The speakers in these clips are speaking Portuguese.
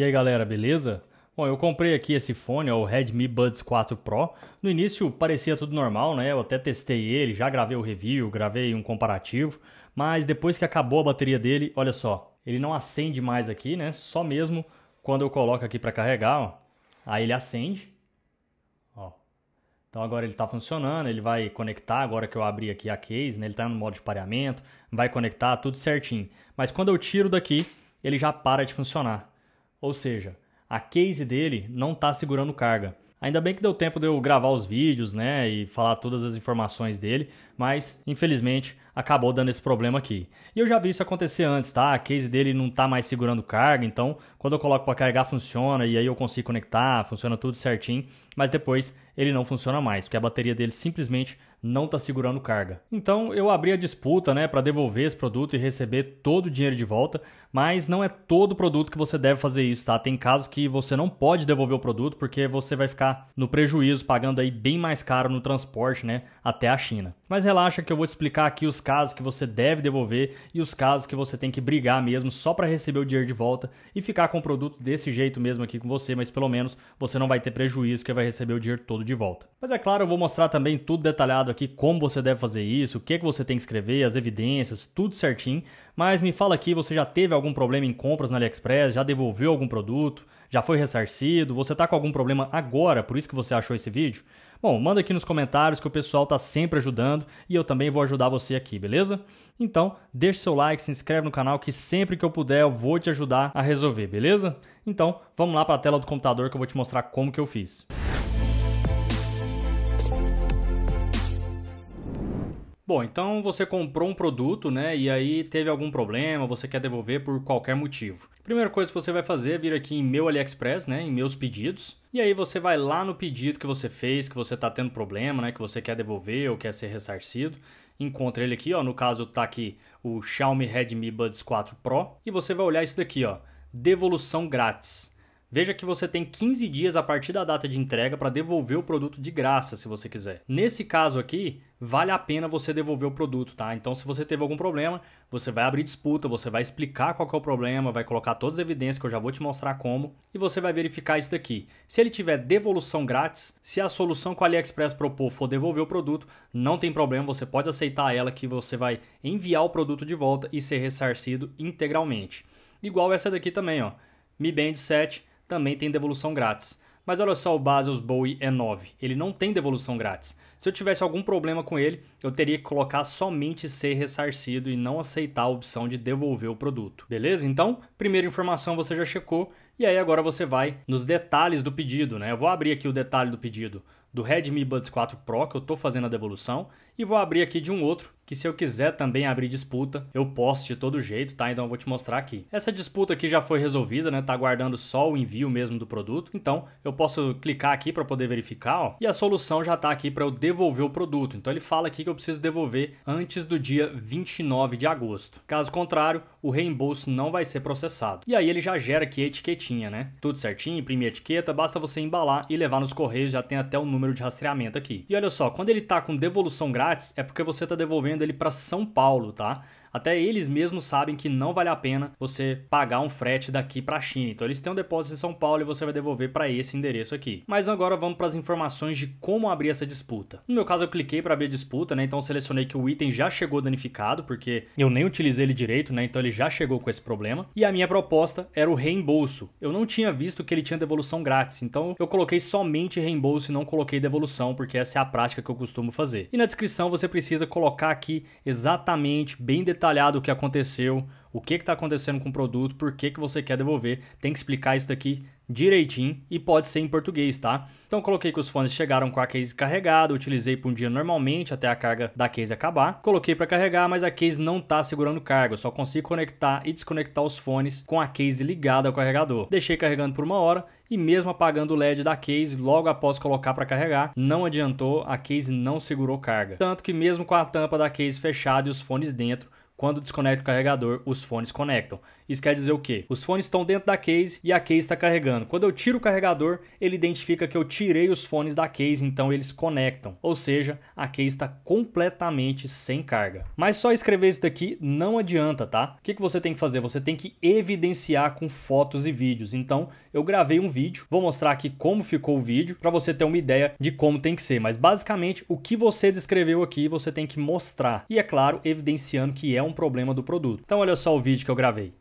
E aí galera, beleza? Bom, eu comprei aqui esse fone, o Redmi Buds 4 Pro. No início parecia tudo normal, né? Eu até testei ele, já gravei o review, gravei um comparativo, mas depois que acabou a bateria dele, olha só, ele não acende mais aqui, né? Só mesmo quando eu coloco aqui para carregar, ó. Aí ele acende. Ó. Então agora ele está funcionando, ele vai conectar agora que eu abri aqui a case, né? Ele está no modo de pareamento, vai conectar tudo certinho. Mas quando eu tiro daqui, ele já para de funcionar. Ou seja, a case dele não está segurando carga. Ainda bem que deu tempo de eu gravar os vídeos, né, e falar todas as informações dele, mas infelizmente acabou dando esse problema aqui. E eu já vi isso acontecer antes, tá? A case dele não está mais segurando carga, então quando eu coloco para carregar funciona e aí eu consigo conectar, funciona tudo certinho, mas depois ele não funciona mais, porque a bateria dele simplesmente não está segurando carga. Então eu abri a disputa né, para devolver esse produto e receber todo o dinheiro de volta, mas não é todo produto que você deve fazer isso, tá? Tem casos que você não pode devolver o produto porque você vai ficar no prejuízo, pagando aí bem mais caro no transporte né, até a China. Mas relaxa que eu vou te explicar aqui os casos que você deve devolver e os casos que você tem que brigar mesmo só para receber o dinheiro de volta e ficar com o produto desse jeito mesmo aqui com você, mas pelo menos você não vai ter prejuízo que vai receber o dinheiro todo de volta. Mas é claro, eu vou mostrar também tudo detalhado aqui como você deve fazer isso, o que que você tem que escrever, as evidências, tudo certinho mas me fala aqui, você já teve algum problema em compras na AliExpress? Já devolveu algum produto? Já foi ressarcido? Você está com algum problema agora, por isso que você achou esse vídeo? Bom, manda aqui nos comentários que o pessoal está sempre ajudando e eu também vou ajudar você aqui, beleza? Então, deixe seu like, se inscreve no canal que sempre que eu puder eu vou te ajudar a resolver, beleza? Então, vamos lá para a tela do computador que eu vou te mostrar como que eu fiz. Bom, então você comprou um produto, né? E aí teve algum problema, você quer devolver por qualquer motivo. Primeira coisa que você vai fazer é vir aqui em meu AliExpress, né? Em meus pedidos. E aí você vai lá no pedido que você fez, que você está tendo problema, né? Que você quer devolver ou quer ser ressarcido. Encontra ele aqui, ó. No caso tá aqui o Xiaomi Redmi Buds 4 Pro. E você vai olhar isso daqui, ó. Devolução grátis. Veja que você tem 15 dias a partir da data de entrega para devolver o produto de graça, se você quiser. Nesse caso aqui, vale a pena você devolver o produto, tá? Então, se você teve algum problema, você vai abrir disputa, você vai explicar qual é o problema, vai colocar todas as evidências que eu já vou te mostrar como, e você vai verificar isso daqui. Se ele tiver devolução grátis, se a solução que o AliExpress propôs for devolver o produto, não tem problema, você pode aceitar ela que você vai enviar o produto de volta e ser ressarcido integralmente. Igual essa daqui também, ó. Mi Band 7 também tem devolução grátis. Mas olha só o Basel's Bowie E9, ele não tem devolução grátis. Se eu tivesse algum problema com ele, eu teria que colocar somente ser ressarcido e não aceitar a opção de devolver o produto. Beleza? Então, primeira informação você já checou e aí agora você vai nos detalhes do pedido, né? Eu vou abrir aqui o detalhe do pedido do Redmi Buds 4 Pro que eu estou fazendo a devolução e vou abrir aqui de um outro que se eu quiser também abrir disputa, eu posso de todo jeito, tá? Então eu vou te mostrar aqui. Essa disputa aqui já foi resolvida, né? Tá aguardando só o envio mesmo do produto. Então eu posso clicar aqui para poder verificar, ó. E a solução já tá aqui para eu devolver o produto. Então ele fala aqui que eu preciso devolver antes do dia 29 de agosto. Caso contrário, o reembolso não vai ser processado. E aí ele já gera aqui a etiquetinha, né? Tudo certinho, imprimir a etiqueta, basta você embalar e levar nos correios, já tem até o número de rastreamento aqui. E olha só, quando ele tá com devolução grátis, é porque você tá devolvendo trazendo ele para São Paulo, tá? até eles mesmos sabem que não vale a pena você pagar um frete daqui para a China. Então eles têm um depósito em São Paulo e você vai devolver para esse endereço aqui. Mas agora vamos para as informações de como abrir essa disputa. No meu caso eu cliquei para abrir disputa, né? Então selecionei que o item já chegou danificado, porque eu nem utilizei ele direito, né? Então ele já chegou com esse problema. E a minha proposta era o reembolso. Eu não tinha visto que ele tinha devolução grátis, então eu coloquei somente reembolso e não coloquei devolução, porque essa é a prática que eu costumo fazer. E na descrição você precisa colocar aqui exatamente bem detalhado detalhado o que aconteceu, o que está acontecendo com o produto, por que, que você quer devolver. Tem que explicar isso daqui direitinho e pode ser em português, tá? Então coloquei que os fones chegaram com a case carregada, utilizei por um dia normalmente até a carga da case acabar. Coloquei para carregar, mas a case não tá segurando carga, eu só consigo conectar e desconectar os fones com a case ligada ao carregador. Deixei carregando por uma hora e mesmo apagando o LED da case logo após colocar para carregar, não adiantou, a case não segurou carga. Tanto que mesmo com a tampa da case fechada e os fones dentro, quando desconecta o carregador, os fones conectam. Isso quer dizer o quê? Os fones estão dentro da case e a case está carregando. Quando eu tiro o carregador, ele identifica que eu tirei os fones da case, então eles conectam. Ou seja, a case está completamente sem carga. Mas só escrever isso daqui não adianta, tá? O que, que você tem que fazer? Você tem que evidenciar com fotos e vídeos. Então, eu gravei um vídeo, vou mostrar aqui como ficou o vídeo, para você ter uma ideia de como tem que ser. Mas basicamente, o que você descreveu aqui, você tem que mostrar. E é claro, evidenciando que é um um problema do produto. Então olha só o vídeo que eu gravei.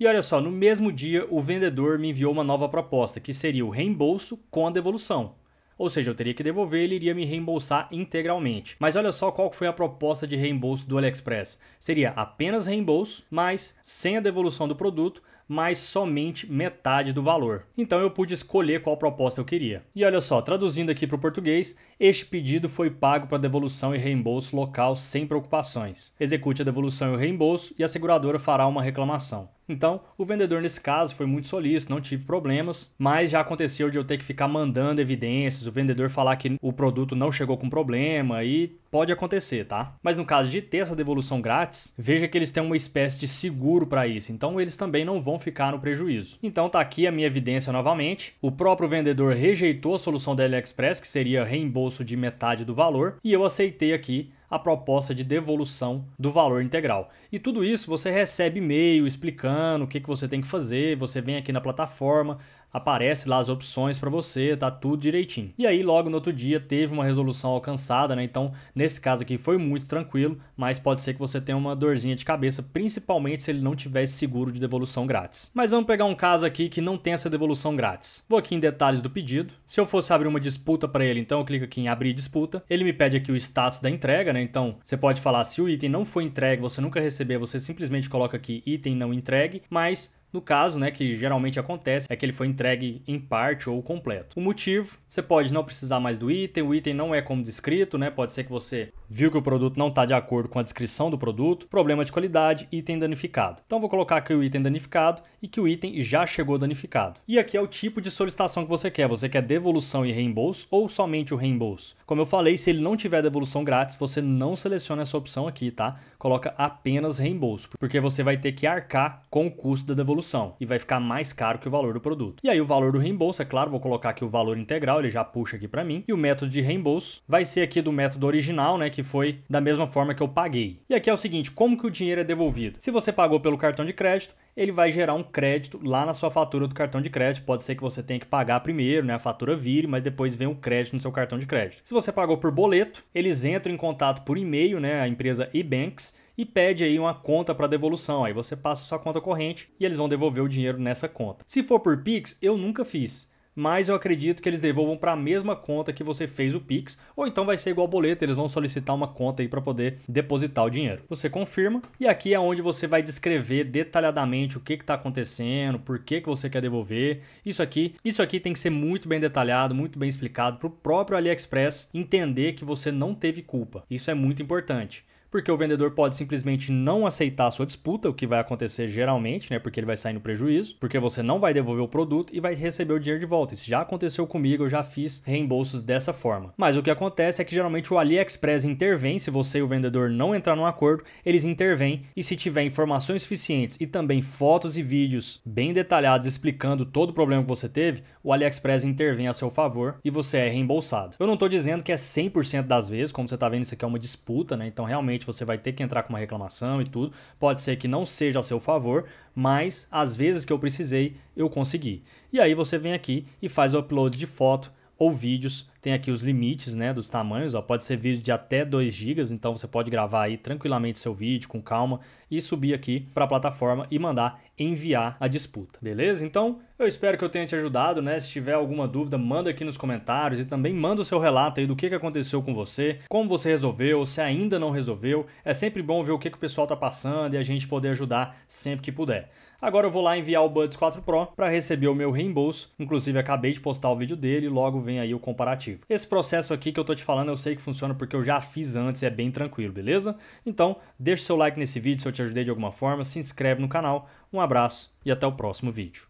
E olha só, no mesmo dia o vendedor me enviou uma nova proposta, que seria o reembolso com a devolução. Ou seja, eu teria que devolver, ele iria me reembolsar integralmente. Mas olha só qual foi a proposta de reembolso do AliExpress. Seria apenas reembolso, mas sem a devolução do produto, mas somente metade do valor. Então eu pude escolher qual proposta eu queria. E olha só, traduzindo aqui para o português, este pedido foi pago para devolução e reembolso local sem preocupações. Execute a devolução e o reembolso e a seguradora fará uma reclamação. Então, o vendedor nesse caso foi muito solícito, não tive problemas, mas já aconteceu de eu ter que ficar mandando evidências, o vendedor falar que o produto não chegou com problema e pode acontecer, tá? Mas no caso de ter essa devolução grátis, veja que eles têm uma espécie de seguro para isso, então eles também não vão ficar no prejuízo. Então tá aqui a minha evidência novamente. O próprio vendedor rejeitou a solução da AliExpress, que seria reembolso de metade do valor, e eu aceitei aqui a proposta de devolução do valor integral. E tudo isso você recebe e-mail explicando o que, que você tem que fazer, você vem aqui na plataforma, aparece lá as opções para você, tá tudo direitinho. E aí logo no outro dia teve uma resolução alcançada, né? Então, nesse caso aqui foi muito tranquilo, mas pode ser que você tenha uma dorzinha de cabeça, principalmente se ele não tivesse seguro de devolução grátis. Mas vamos pegar um caso aqui que não tem essa devolução grátis. Vou aqui em detalhes do pedido. Se eu fosse abrir uma disputa para ele, então eu clico aqui em abrir disputa. Ele me pede aqui o status da entrega, né? Então, você pode falar se o item não foi entregue, você nunca receber, você simplesmente coloca aqui item não entregue, mas no caso, né, que geralmente acontece, é que ele foi entregue em parte ou completo. O motivo, você pode não precisar mais do item, o item não é como descrito, né? Pode ser que você viu que o produto não está de acordo com a descrição do produto, problema de qualidade, item danificado. Então vou colocar aqui o item danificado e que o item já chegou danificado. E aqui é o tipo de solicitação que você quer. Você quer devolução e reembolso ou somente o reembolso? Como eu falei, se ele não tiver devolução grátis, você não seleciona essa opção aqui, tá? Coloca apenas reembolso, porque você vai ter que arcar com o custo da devolução e vai ficar mais caro que o valor do produto. E aí o valor do reembolso, é claro, vou colocar aqui o valor integral, ele já puxa aqui para mim. E o método de reembolso vai ser aqui do método original, né, que que foi da mesma forma que eu paguei. E aqui é o seguinte, como que o dinheiro é devolvido? Se você pagou pelo cartão de crédito, ele vai gerar um crédito lá na sua fatura do cartão de crédito. Pode ser que você tenha que pagar primeiro, né? A fatura vire, mas depois vem o crédito no seu cartão de crédito. Se você pagou por boleto, eles entram em contato por e-mail, né? A empresa eBanks e pede aí uma conta para devolução. Aí você passa sua conta corrente e eles vão devolver o dinheiro nessa conta. Se for por Pix, eu nunca fiz mas eu acredito que eles devolvam para a mesma conta que você fez o Pix, ou então vai ser igual boleto, eles vão solicitar uma conta aí para poder depositar o dinheiro. Você confirma e aqui é onde você vai descrever detalhadamente o que está acontecendo, por que, que você quer devolver. Isso aqui, isso aqui tem que ser muito bem detalhado, muito bem explicado para o próprio AliExpress entender que você não teve culpa. Isso é muito importante porque o vendedor pode simplesmente não aceitar a sua disputa, o que vai acontecer geralmente, né? Porque ele vai sair no prejuízo, porque você não vai devolver o produto e vai receber o dinheiro de volta. Isso já aconteceu comigo, eu já fiz reembolsos dessa forma. Mas o que acontece é que geralmente o AliExpress intervém, se você e o vendedor não entrar num acordo, eles intervêm e se tiver informações suficientes e também fotos e vídeos bem detalhados explicando todo o problema que você teve, o AliExpress intervém a seu favor e você é reembolsado. Eu não estou dizendo que é 100% das vezes, como você está vendo, isso aqui é uma disputa, né? Então realmente provavelmente você vai ter que entrar com uma reclamação e tudo. Pode ser que não seja a seu favor, mas às vezes que eu precisei, eu consegui. E aí você vem aqui e faz o upload de foto ou vídeos. Tem aqui os limites né, dos tamanhos, ó. pode ser vídeo de até 2 GB, então você pode gravar aí tranquilamente seu vídeo com calma e subir aqui para a plataforma e mandar enviar a disputa, beleza? Então eu espero que eu tenha te ajudado, né? Se tiver alguma dúvida, manda aqui nos comentários e também manda o seu relato aí do que, que aconteceu com você, como você resolveu, se ainda não resolveu. É sempre bom ver o que, que o pessoal está passando e a gente poder ajudar sempre que puder. Agora eu vou lá enviar o Buds 4 Pro para receber o meu reembolso. Inclusive, acabei de postar o vídeo dele, e logo vem aí o comparativo. Esse processo aqui que eu tô te falando, eu sei que funciona porque eu já fiz antes, é bem tranquilo, beleza? Então, deixa seu like nesse vídeo se eu te ajudei de alguma forma, se inscreve no canal. Um abraço e até o próximo vídeo.